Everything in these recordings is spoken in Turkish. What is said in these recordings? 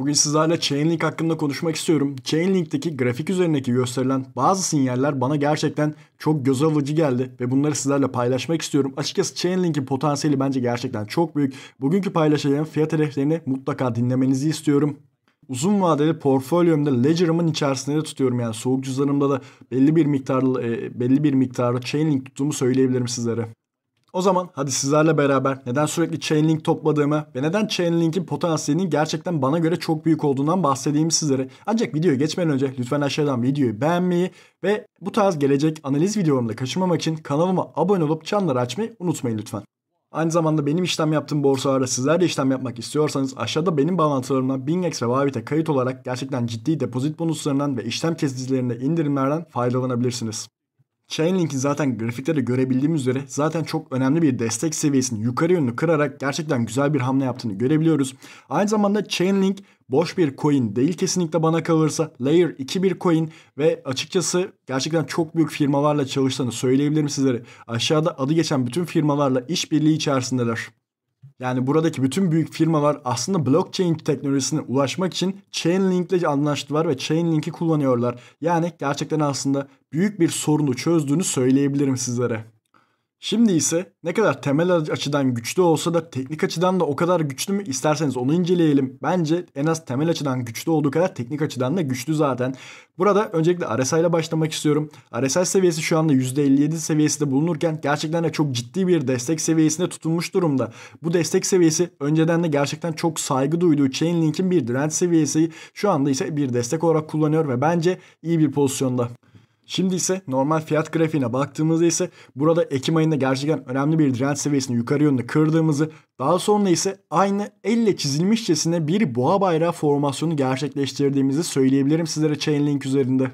Bugün sizlerle Chainlink hakkında konuşmak istiyorum. Chainlink'teki grafik üzerindeki gösterilen bazı sinyaller bana gerçekten çok göz alıcı geldi ve bunları sizlerle paylaşmak istiyorum. Açıkçası Chainlink'in potansiyeli bence gerçekten çok büyük. Bugünkü paylaşacağım fiyat hedeflerini mutlaka dinlemenizi istiyorum uzun vadeli portföyümde Ledger'ımın içerisinde de tutuyorum. Yani soğuk cüzdanımda da belli bir miktar e, belli bir miktarda Chainlink tuttuğumu söyleyebilirim sizlere. O zaman hadi sizlerle beraber neden sürekli Chainlink topladığımı ve neden Chainlink'in potansiyelinin gerçekten bana göre çok büyük olduğundan bahsedeyim sizlere. Ancak videoya geçmeden önce lütfen aşağıdan videoyu beğenmeyi ve bu tarz gelecek analiz videolarımda kaçırmamak için kanalıma abone olup çanları açmayı unutmayın lütfen. Aynı zamanda benim işlem yaptığım borsalarda sizler de işlem yapmak istiyorsanız aşağıda benim bağlantılarımdan Bingex ve Bybit'e kayıt olarak gerçekten ciddi depozit bonuslarından ve işlem kesicilerinden indirimlerden faydalanabilirsiniz. Chainlink'in zaten grafikte de görebildiğimiz üzere zaten çok önemli bir destek seviyesini yukarı yönlü kırarak gerçekten güzel bir hamle yaptığını görebiliyoruz. Aynı zamanda Chainlink boş bir coin değil kesinlikle bana kalırsa Layer 2 bir coin ve açıkçası gerçekten çok büyük firmalarla çalıştığını söyleyebilirim sizlere. Aşağıda adı geçen bütün firmalarla işbirliği içerisindeler. Yani buradaki bütün büyük firmalar aslında blockchain teknolojisine ulaşmak için Chainlink ile anlaştılar ve Chainlink'i kullanıyorlar. Yani gerçekten aslında büyük bir sorunu çözdüğünü söyleyebilirim sizlere. Şimdi ise ne kadar temel açıdan güçlü olsa da teknik açıdan da o kadar güçlü mü isterseniz onu inceleyelim. Bence en az temel açıdan güçlü olduğu kadar teknik açıdan da güçlü zaten. Burada öncelikle RSI ile başlamak istiyorum. RSI seviyesi şu anda %57 seviyesinde bulunurken gerçekten de çok ciddi bir destek seviyesinde tutunmuş durumda. Bu destek seviyesi önceden de gerçekten çok saygı duyduğu Chainlink'in bir direnç seviyesi şu anda ise bir destek olarak kullanıyor ve bence iyi bir pozisyonda. Şimdi ise normal fiyat grafiğine baktığımızda ise burada Ekim ayında gerçekten önemli bir direnç seviyesini yukarı yönde kırdığımızı daha sonra ise aynı elle çizilmişçesine bir boğa bayrağı formasyonu gerçekleştirdiğimizi söyleyebilirim sizlere Chainlink üzerinde.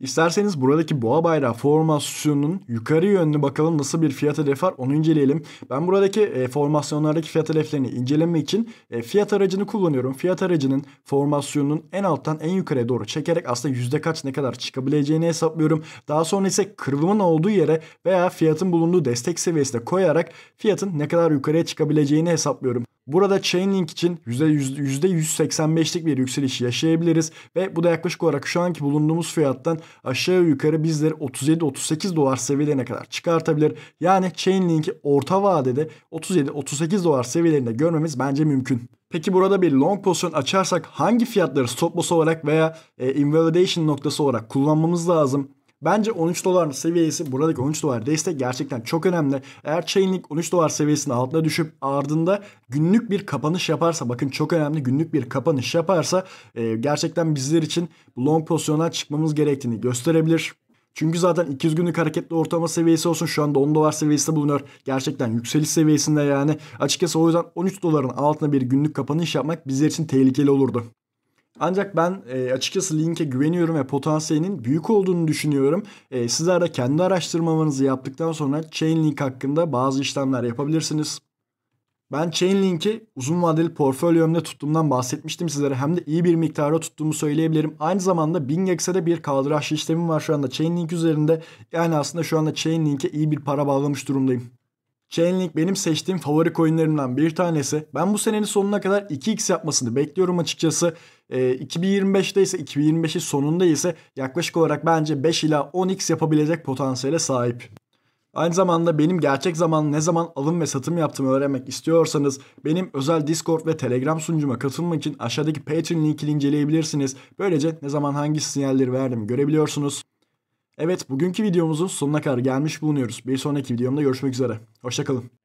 İsterseniz buradaki boğa bayrağı formasyonunun yukarı yönlü bakalım nasıl bir fiyat hedefi var onu inceleyelim. Ben buradaki e, formasyonlardaki fiyat hedeflerini incelemek için e, fiyat aracını kullanıyorum. Fiyat aracının formasyonunun en alttan en yukarıya doğru çekerek aslında yüzde kaç ne kadar çıkabileceğini hesaplıyorum. Daha sonra ise kırılımın olduğu yere veya fiyatın bulunduğu destek seviyesine koyarak fiyatın ne kadar yukarıya çıkabileceğini hesaplıyorum. Burada Chainlink için %185'lik bir yükseliş yaşayabiliriz ve bu da yaklaşık olarak şu anki bulunduğumuz fiyattan aşağı yukarı bizleri 37-38 dolar seviyelerine kadar çıkartabilir. Yani Chainlink'i orta vadede 37-38 dolar seviyelerinde görmemiz bence mümkün. Peki burada bir long pozisyon açarsak hangi fiyatları stop loss olarak veya e, invalidation noktası olarak kullanmamız lazım? Bence 13 dolar seviyesi buradaki 13 dolar destek gerçekten çok önemli. Eğer Chainlink 13 dolar seviyesinin altına düşüp ardında günlük bir kapanış yaparsa bakın çok önemli günlük bir kapanış yaparsa e, gerçekten bizler için long pozisyondan çıkmamız gerektiğini gösterebilir. Çünkü zaten 200 günlük hareketli ortalama seviyesi olsun şu anda 10 dolar seviyesinde bulunuyor. Gerçekten yükseliş seviyesinde yani. Açıkçası o yüzden 13 doların altına bir günlük kapanış yapmak bizler için tehlikeli olurdu. Ancak ben e, açıkçası Link'e güveniyorum ve potansiyelinin büyük olduğunu düşünüyorum. E, sizler de kendi araştırmalarınızı yaptıktan sonra Chainlink hakkında bazı işlemler yapabilirsiniz. Ben Chainlink'i uzun vadeli portföyümde tuttuğumdan bahsetmiştim sizlere. Hem de iyi bir miktara tuttuğumu söyleyebilirim. Aynı zamanda Bingex'e de bir kaldıraç işlemim var şu anda Chainlink üzerinde. Yani aslında şu anda Chainlink'e iyi bir para bağlamış durumdayım. Chainlink benim seçtiğim favori coinlerimden bir tanesi. Ben bu senenin sonuna kadar 2x yapmasını bekliyorum açıkçası. E, ee, 2025'te ise 2025'in sonunda ise yaklaşık olarak bence 5 ila 10x yapabilecek potansiyele sahip. Aynı zamanda benim gerçek zaman ne zaman alım ve satım yaptığımı öğrenmek istiyorsanız benim özel Discord ve Telegram sunucuma katılmak için aşağıdaki Patreon linkini inceleyebilirsiniz. Böylece ne zaman hangi sinyalleri verdim görebiliyorsunuz. Evet bugünkü videomuzun sonuna kadar gelmiş bulunuyoruz. Bir sonraki videomda görüşmek üzere. Hoşçakalın.